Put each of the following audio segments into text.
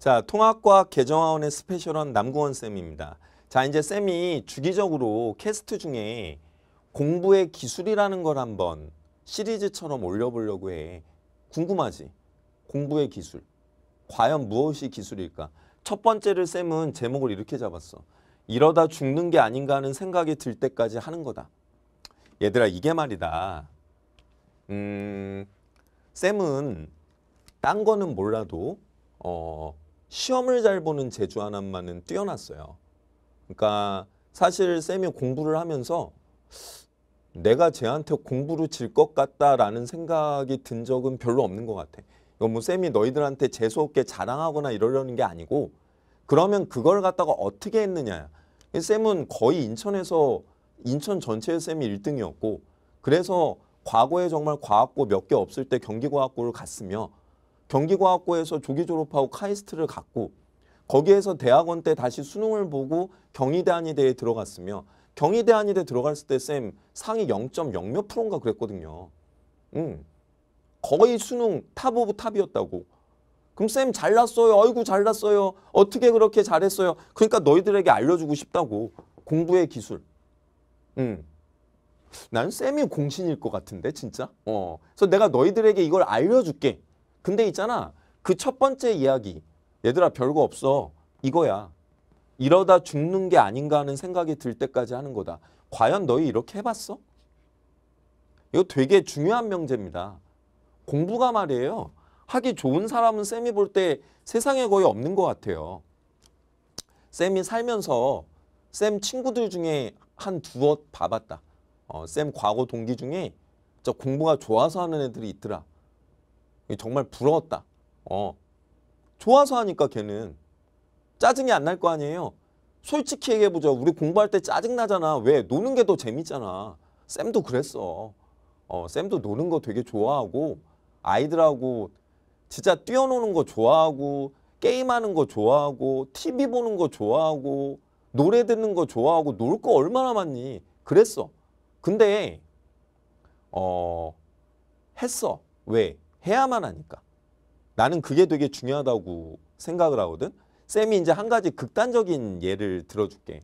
자, 통합과학 개정하원의 스페셜원 남구원 쌤입니다. 자, 이제 쌤이 주기적으로 캐스트 중에 공부의 기술이라는 걸 한번 시리즈처럼 올려보려고 해. 궁금하지? 공부의 기술. 과연 무엇이 기술일까? 첫 번째를 쌤은 제목을 이렇게 잡았어. 이러다 죽는 게 아닌가 하는 생각이 들 때까지 하는 거다. 얘들아 이게 말이다. 음, 쌤은 딴 거는 몰라도 어, 시험을 잘 보는 재주 하나만은 뛰어났어요. 그러니까 사실 쌤이 공부를 하면서 내가 쟤한테 공부를 질 것 같다라는 생각이 든 적은 별로 없는 것 같아. 이건 뭐 쌤이 너희들한테 재수없게 자랑하거나 이러려는 게 아니고 그러면 그걸 갖다가 어떻게 했느냐. 쌤은 거의 인천에서 인천 전체에 쌤이 1등이었고 그래서 과거에 정말 과학고 몇 개 없을 때 경기과학고를 갔으며 경기과학고에서 조기 졸업하고 카이스트를 갔고 거기에서 대학원 때 다시 수능을 보고 경희대 한의대에 들어갔으며 경희대 한의대 들어갔을 때 쌤 상위 0.0 몇 프로인가 그랬거든요. 음. 거의 수능 탑 오브 탑이었다고. 그럼 쌤 잘났어요. 어이구 잘났어요. 어떻게 그렇게 잘했어요. 그러니까 너희들에게 알려주고 싶다고. 공부의 기술. 음. 난 쌤이 공신일 것 같은데 진짜. 어. 그래서 내가 너희들에게 이걸 알려줄게. 근데 있잖아. 그 첫 번째 이야기. 얘들아 별거 없어. 이거야. 이러다 죽는 게 아닌가 하는 생각이 들 때까지 하는 거다. 과연 너희 이렇게 해봤어? 이거 되게 중요한 명제입니다. 공부가 말이에요. 하기 좋은 사람은 쌤이 볼 때 세상에 거의 없는 것 같아요. 쌤이 살면서 쌤 친구들 중에 한 두어 봐봤다. 어, 쌤 과거 동기 중에 저 공부가 좋아서 하는 애들이 있더라. 정말 부러웠다. 어. 좋아서 하니까 걔는 짜증이 안 날 거 아니에요. 솔직히 얘기해보자. 우리 공부할 때 짜증나잖아. 왜? 노는 게 더 재밌잖아. 쌤도 그랬어. 어, 쌤도 노는 거 되게 좋아하고 아이들하고 진짜 뛰어노는 거 좋아하고 게임하는 거 좋아하고 TV 보는 거 좋아하고 노래 듣는 거 좋아하고 놀 거 얼마나 많니? 그랬어. 근데 어 했어. 왜? 해야만 하니까. 나는 그게 되게 중요하다고 생각을 하거든. 쌤이 이제 한 가지 극단적인 예를 들어줄게.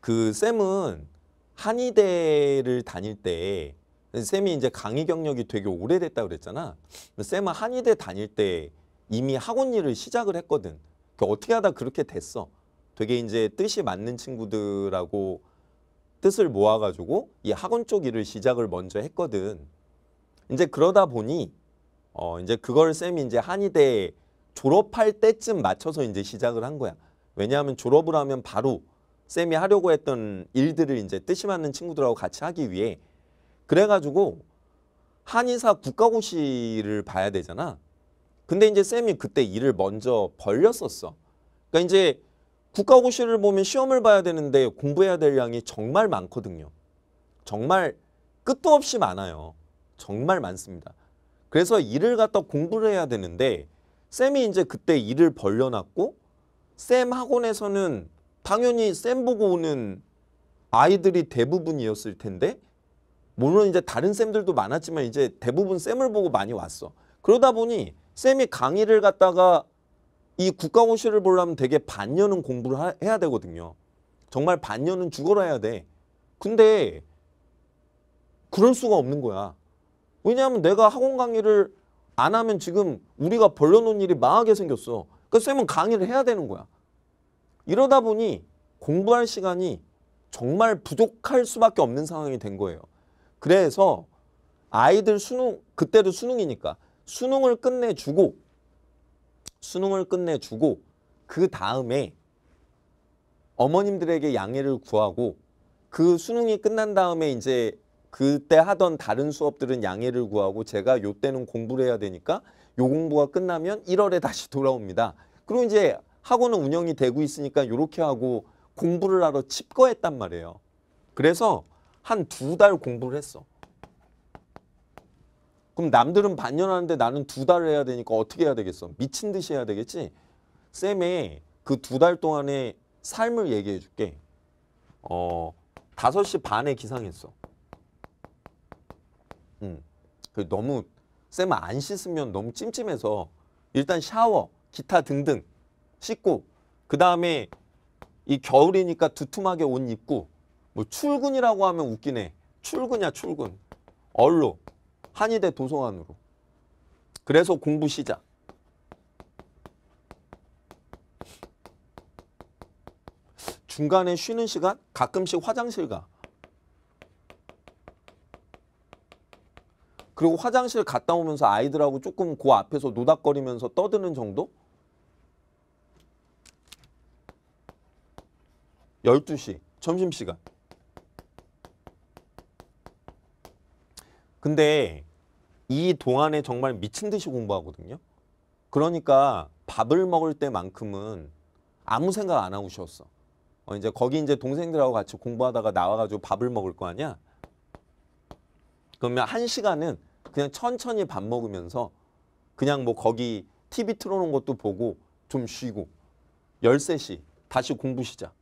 그 쌤은 한의대를 다닐 때 쌤이 이제 강의 경력이 되게 오래됐다 그랬잖아. 쌤은 한의대 다닐 때 이미 학원 일을 시작을 했거든. 그러니까 어떻게 하다 그렇게 됐어. 되게 이제 뜻이 맞는 친구들하고 뜻을 모아가지고 이 학원 쪽 일을 시작을 먼저 했거든. 이제 그러다 보니 어 이제 그걸 쌤이 이제 한의대 졸업할 때쯤 맞춰서 이제 시작을 한 거야. 왜냐하면 졸업을 하면 바로 쌤이 하려고 했던 일들을 이제 뜻이 맞는 친구들하고 같이 하기 위해 그래가지고 한의사 국가고시를 봐야 되잖아. 근데 이제 쌤이 그때 일을 먼저 벌렸었어. 그러니까 이제 국가고시를 보면 시험을 봐야 되는데 공부해야 될 양이 정말 많거든요. 정말 끝도 없이 많아요. 정말 많습니다. 그래서 일을 갖다 공부를 해야 되는데 쌤이 이제 그때 일을 벌려놨고 쌤 학원에서는 당연히 쌤 보고 오는 아이들이 대부분이었을 텐데 물론 이제 다른 쌤들도 많았지만 이제 대부분 쌤을 보고 많이 왔어. 그러다 보니 쌤이 강의를 갖다가 이 국가고시를 보려면 되게 반년은 공부를 하, 해야 되거든요. 정말 반년은 죽어라 해야 돼. 근데 그럴 수가 없는 거야. 왜냐하면 내가 학원 강의를 안 하면 지금 우리가 벌려놓은 일이 망하게 생겼어. 그러니까 쌤은 강의를 해야 되는 거야. 이러다 보니 공부할 시간이 정말 부족할 수밖에 없는 상황이 된 거예요. 그래서 아이들 수능, 그때도 수능이니까 수능을 끝내주고 수능을 끝내주고 그 다음에 어머님들에게 양해를 구하고 그 수능이 끝난 다음에 이제 그때 하던 다른 수업들은 양해를 구하고 제가 요때는 공부를 해야 되니까 요 공부가 끝나면 1월에 다시 돌아옵니다. 그리고 이제 학원은 운영이 되고 있으니까 요렇게 하고 공부를 하러 칩거했단 말이에요. 그래서 한 두 달 공부를 했어. 그럼 남들은 반년 하는데 나는 두 달을 해야 되니까 어떻게 해야 되겠어? 미친 듯이 해야 되겠지? 쌤의 그 두 달 동안의 삶을 얘기해 줄게. 어, 5시 반에 기상했어. 음. 그 너무 쌤 안 씻으면 너무 찜찜해서 일단 샤워, 기타 등등 씻고 그 다음에 이 겨울이니까 두툼하게 옷 입고 뭐 출근이라고 하면 웃기네. 출근이야 출근. 얼로 한의대 도서관으로. 그래서 공부 시작. 중간에 쉬는 시간 가끔씩 화장실 가. 그리고 화장실 갔다 오면서 아이들하고 조금 그 앞에서 노닥거리면서 떠드는 정도? 12시 점심시간 근데 이 동안에 정말 미친 듯이 공부하거든요. 그러니까 밥을 먹을 때만큼은 아무 생각 안 하고 쉬었어. 어, 이제 거기 이제 동생들하고 같이 공부하다가 나와가지고 밥을 먹을 거 아니야? 그러면 한 시간은 그냥 천천히 밥 먹으면서 그냥 뭐 거기 TV 틀어놓은 것도 보고 좀 쉬고 13시 다시 공부 시작.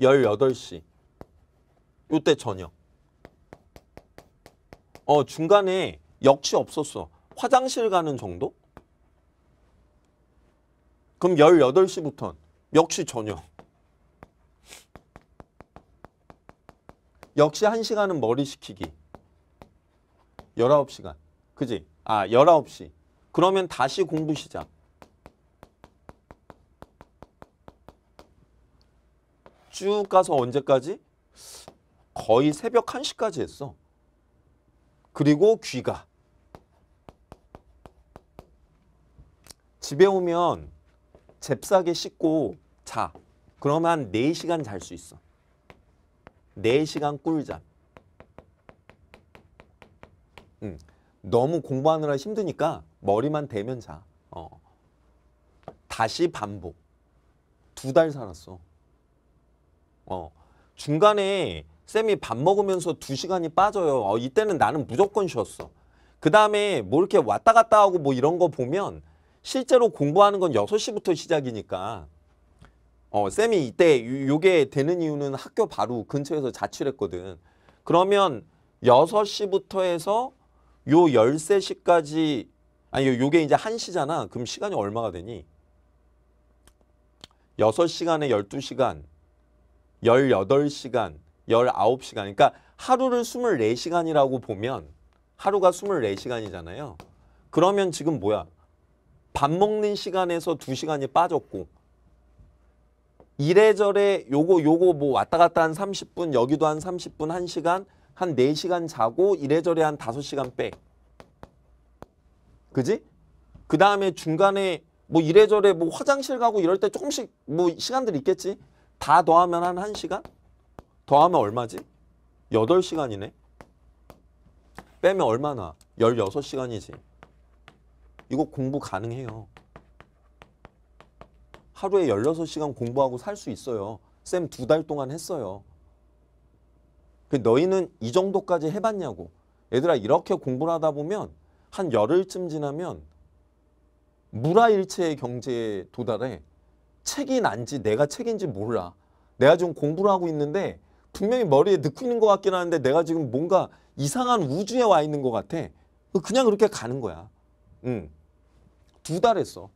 1 8시 요때 저녁. 어, 중간에 역시 없었어. 화장실 가는 정도? 그럼 1 8 시부터 역시 저녁. 역시 1시간은 머리 식히기. 19시간. 그지? 아 19시. 그러면 다시 공부 시작. 쭉 가서 언제까지? 거의 새벽 1시까지 했어. 그리고 귀가. 집에 오면 잽싸게 씻고 자. 그러면 한 4시간 잘 수 있어. 4시간 꿀잠. 음, 너무 공부하느라 힘드니까 머리만 대면 자. 어. 다시 반복. 두 달 살았어. 어. 중간에 쌤이 밥 먹으면서 두시간이 빠져요. 어, 이때는 나는 무조건 쉬었어. 그 다음에 뭐 이렇게 왔다 갔다 하고 뭐 이런 거 보면 실제로 공부하는 건 6시부터 시작이니까 어, 쌤이 이때 요게 되는 이유는 학교 바로 근처에서 자취를 했거든. 그러면 6시부터 해서 요 13시까지 아니 요게 이제 1시잖아. 그럼 시간이 얼마가 되니? 6시간에 12시간, 18시간, 19시간. 그러니까 하루를 24시간이라고 보면 하루가 24시간이잖아요. 그러면 지금 뭐야? 밥 먹는 시간에서 2시간이 빠졌고 이래저래 요거 요거 뭐 왔다 갔다 한 30분 여기도 한 30분 1시간 한 4시간 자고 이래저래 한 5시간 빼. 그지? 그 다음에 중간에 뭐 이래저래 뭐 화장실 가고 이럴 때 조금씩 뭐 시간들이 있겠지? 다 더하면 한 1시간? 더하면 얼마지? 8시간이네. 빼면 얼마나? 16시간이지. 이거 공부 가능해요. 하루에 16시간 공부하고 살 수 있어요. 쌤 두 달 동안 했어요. 그 너희는 이 정도까지 해봤냐고. 얘들아 이렇게 공부를 하다 보면 한 열흘쯤 지나면 무라일체의 경제에 도달해 책이 난지 내가 책인지 몰라. 내가 지금 공부를 하고 있는데 분명히 머리에 넣고 있는 것 같긴 한데 내가 지금 뭔가 이상한 우주에 와 있는 것 같아. 그냥 그렇게 가는 거야. 응. 두달 했어.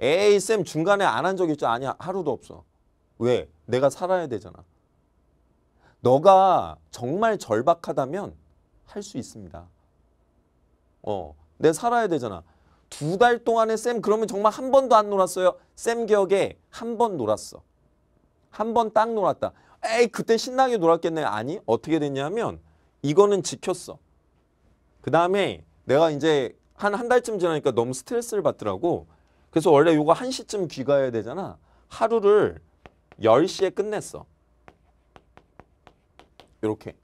에이 쌤 중간에 안 한 적 있죠? 아니 하루도 없어. 왜? 내가 살아야 되잖아. 너가 정말 절박하다면 할 수 있습니다. 어, 내 살아야 되잖아. 두 달 동안에 쌤 그러면 정말 한 번도 안 놀았어요. 쌤 기억에 한 번 놀았어. 한 번 딱 놀았다. 에이 그때 신나게 놀았겠네. 아니 어떻게 됐냐면 이거는 지켰어. 그 다음에 내가 이제 한 한 달쯤 지나니까 너무 스트레스를 받더라고. 그래서 원래 요거 1시쯤 귀가해야 되잖아. 하루를 10시에 끝냈어. 이렇게.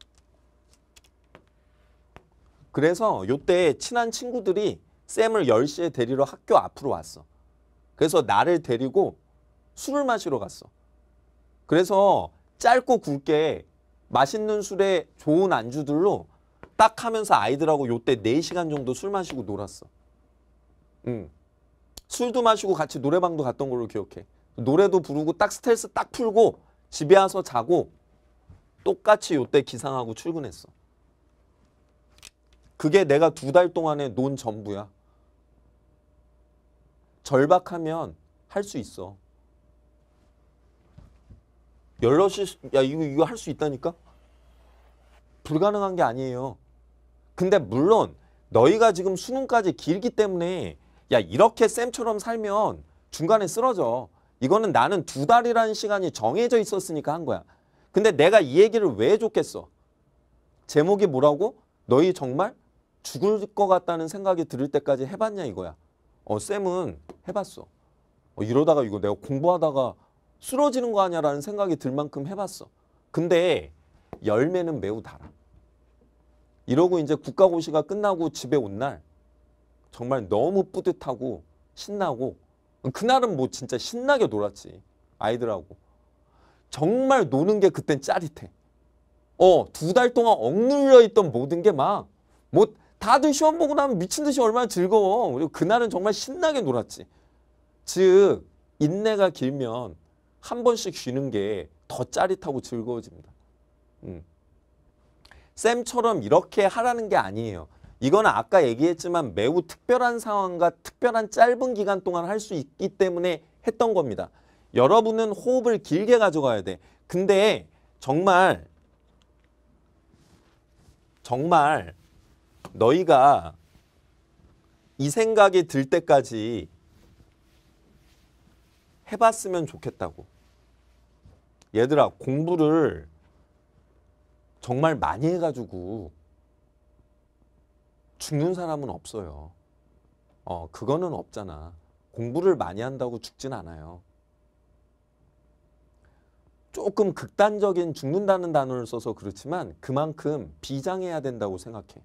그래서 요때 친한 친구들이 쌤을 10시에 데리러 학교 앞으로 왔어. 그래서 나를 데리고 술을 마시러 갔어. 그래서 짧고 굵게 맛있는 술에 좋은 안주들로 딱 하면서 아이들하고 요때 4시간 정도 술 마시고 놀았어. 응. 술도 마시고 같이 노래방도 갔던 걸로 기억해. 노래도 부르고 딱 스트레스 딱 풀고 집에 와서 자고 똑같이 요때 기상하고 출근했어. 그게 내가 두 달 동안에 논 전부야. 절박하면 할 수 있어. 열럿시야 이거 이거 할 수 있다니까? 불가능한 게 아니에요. 근데 물론 너희가 지금 수능까지 길기 때문에 야 이렇게 쌤처럼 살면 중간에 쓰러져. 이거는 나는 두 달이라는 시간이 정해져 있었으니까 한 거야. 근데 내가 이 얘기를 왜 해줬겠어? 제목이 뭐라고? 너희 정말 죽을 것 같다는 생각이 들 때까지 해봤냐 이거야. 어 쌤은 해봤어. 어, 이러다가 이거 내가 공부하다가 쓰러지는 거 아니야라는 생각이 들 만큼 해봤어. 근데 열매는 매우 달아. 이러고 이제 국가고시가 끝나고 집에 온날 정말 너무 뿌듯하고 신나고 그날은 뭐 진짜 신나게 놀았지 아이들하고 정말 노는 게 그땐 짜릿해 어두 달 동안 억눌려 있던 모든 게 막 뭐 다들 시험 보고 나면 미친 듯이 얼마나 즐거워 그리고 그날은 정말 신나게 놀았지 즉 인내가 길면 한 번씩 쉬는 게 더 짜릿하고 즐거워집니다 음. 쌤처럼 이렇게 하라는 게 아니에요 이거는 아까 얘기했지만 매우 특별한 상황과 특별한 짧은 기간 동안 할 수 있기 때문에 했던 겁니다. 여러분은 호흡을 길게 가져가야 돼. 근데 정말 정말 너희가 이 생각이 들 때까지 해봤으면 좋겠다고. 얘들아 공부를 정말 많이 해가지고 죽는 사람은 없어요. 어, 그거는 없잖아. 공부를 많이 한다고 죽진 않아요. 조금 극단적인 죽는다는 단어를 써서 그렇지만 그만큼 비장해야 된다고 생각해.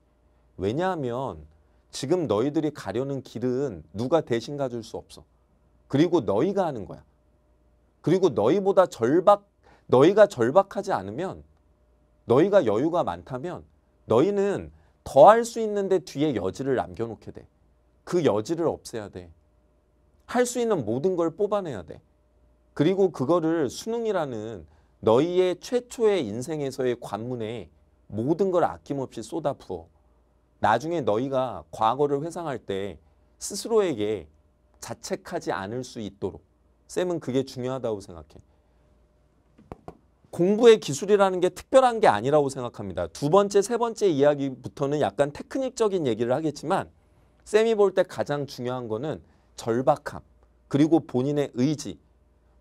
왜냐하면 지금 너희들이 가려는 길은 누가 대신 가줄 수 없어. 그리고 너희가 하는 거야. 그리고 너희보다 절박, 너희가 절박하지 않으면 너희가 여유가 많다면 너희는 더할 수 있는데 뒤에 여지를 남겨놓게 돼. 그 여지를 없애야 돼. 할 수 있는 모든 걸 뽑아내야 돼. 그리고 그거를 수능이라는 너희의 최초의 인생에서의 관문에 모든 걸 아낌없이 쏟아부어. 나중에 너희가 과거를 회상할 때 스스로에게 자책하지 않을 수 있도록 쌤은 그게 중요하다고 생각해. 공부의 기술이라는 게 특별한 게 아니라고 생각합니다. 두 번째, 세 번째 이야기부터는 약간 테크닉적인 얘기를 하겠지만 쌤이 볼 때 가장 중요한 거는 절박함 그리고 본인의 의지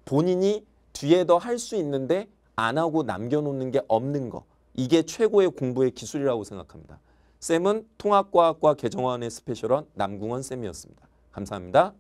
본인이 뒤에 더 할 수 있는데 안 하고 남겨놓는 게 없는 거 이게 최고의 공부의 기술이라고 생각합니다. 쌤은 통합과학과 개정원의 스페셜원 남궁원 쌤이었습니다. 감사합니다.